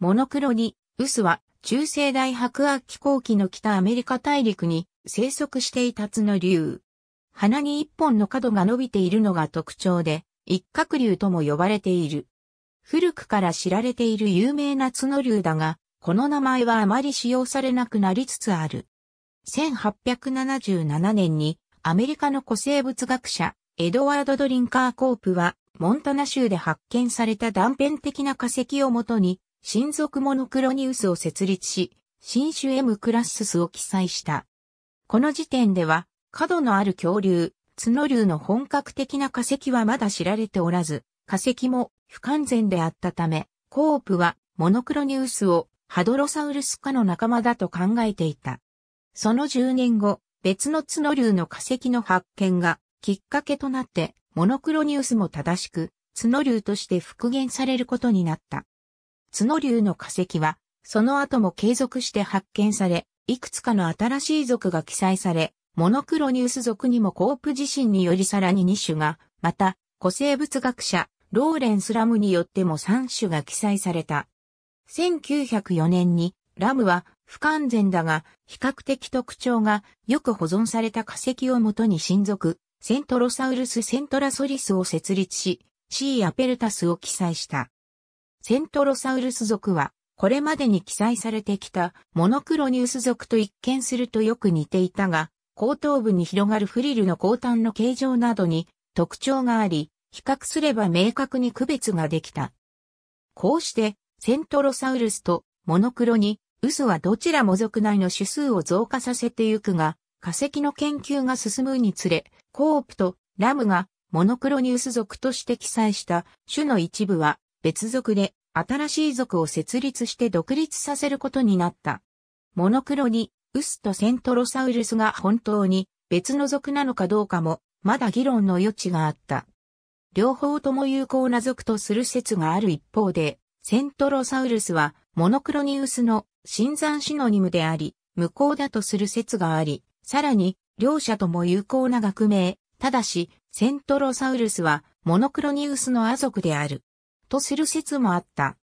モノクロニウスは中世大白亜紀後期の北アメリカ大陸に生息していた角竜。鼻に一本の角が伸びているのが特徴で、一角竜とも呼ばれている。古くから知られている有名な角竜だが、この名前はあまり使用されなくなりつつある。1877年にアメリカの古生物学者エドワード・ドリンカー・コープはモンタナ州で発見された断片的な化石をもとに新属モノクロニウスを設立し、新種 M クラッススを記載した。この時点では、角のある恐竜、角竜の本格的な化石はまだ知られておらず、化石も不完全であったため、コープはモノクロニウスをハドロサウルス科の仲間だと考えていた。その10年後、別の角竜の化石の発見がきっかけとなって、モノクロニウスも正しく、角竜として復元されることになった。角竜の化石は、その後も継続して発見され、いくつかの新しい族が記載され、モノクロニウス族にもコープ自身によりさらに2種が、また、古生物学者、ローレンス・ラムによっても3種が記載された。1904年に、ラムは不完全だが、比較的特徴がよく保存された化石をもとに親族、セントロサウルス・セントラソリスを設立し、シー・アペルタスを記載した。セントロサウルス属は、これまでに記載されてきたモノクロニウス属と一見するとよく似ていたが、後頭部に広がるフリルの後端の形状などに特徴があり、比較すれば明確に区別ができた。こうして、セントロサウルスとモノクロニウスはどちらも属内の種数を増加させてゆくが、化石の研究が進むにつれ、コープとラムがモノクロニウス属として記載した種の一部は別属で、新しい族を設立して独立させることになった。モノクロに、ウスとセントロサウルスが本当に別の族なのかどうかも、まだ議論の余地があった。両方とも有効な族とする説がある一方で、セントロサウルスはモノクロニウスの新山シノニムであり、無効だとする説があり、さらに、両者とも有効な学名、ただし、セントロサウルスはモノクロニウスのア族である。とする説もあった。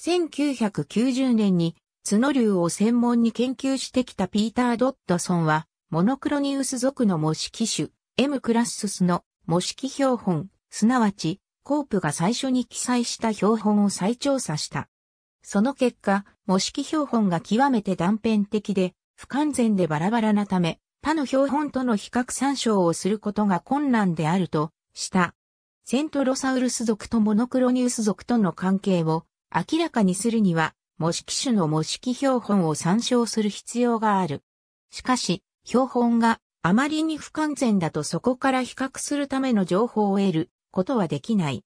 1990年に角竜を専門に研究してきたピーター・ドッドソンは、モノクロニウス族の模式種、M クラッススの模式標本、すなわち、コープが最初に記載した標本を再調査した。その結果、模式標本が極めて断片的で、不完全でバラバラなため、他の標本との比較参照をすることが困難であると、した。セントロサウルス族とモノクロニウス族との関係を明らかにするには、模式種の模式標本を参照する必要がある。しかし、標本があまりに不完全だとそこから比較するための情報を得ることはできない。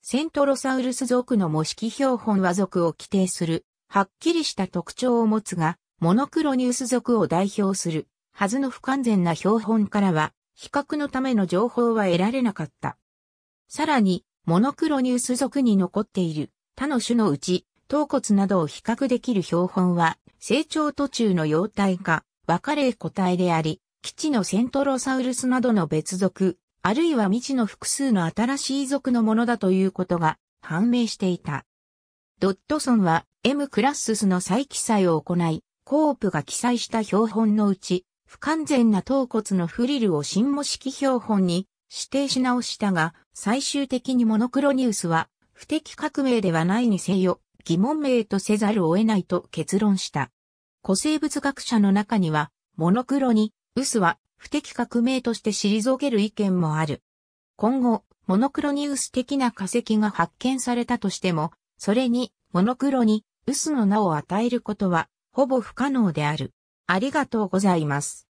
セントロサウルス族の模式標本は属を規定する、はっきりした特徴を持つが、モノクロニウス族を代表するはずの不完全な標本からは、比較のための情報は得られなかった。さらに、モノクロニウス属に残っている他の種のうち、頭骨などを比較できる標本は、成長途中の幼体か、別れ個体であり、基地のセントロサウルスなどの別属、あるいは未知の複数の新しい属のものだということが判明していた。ドットソンは M クラッススの再記載を行い、コープが記載した標本のうち、不完全な頭骨のフリルを新模式標本に指定し直したが、最終的にモノクロニウスは、不適革命ではないにせよ、疑問名とせざるを得ないと結論した。古生物学者の中には、モノクロに、ウスは不適革命として退ける意見もある。今後、モノクロニウス的な化石が発見されたとしても、それに、モノクロに、ウスの名を与えることは、ほぼ不可能である。ありがとうございます。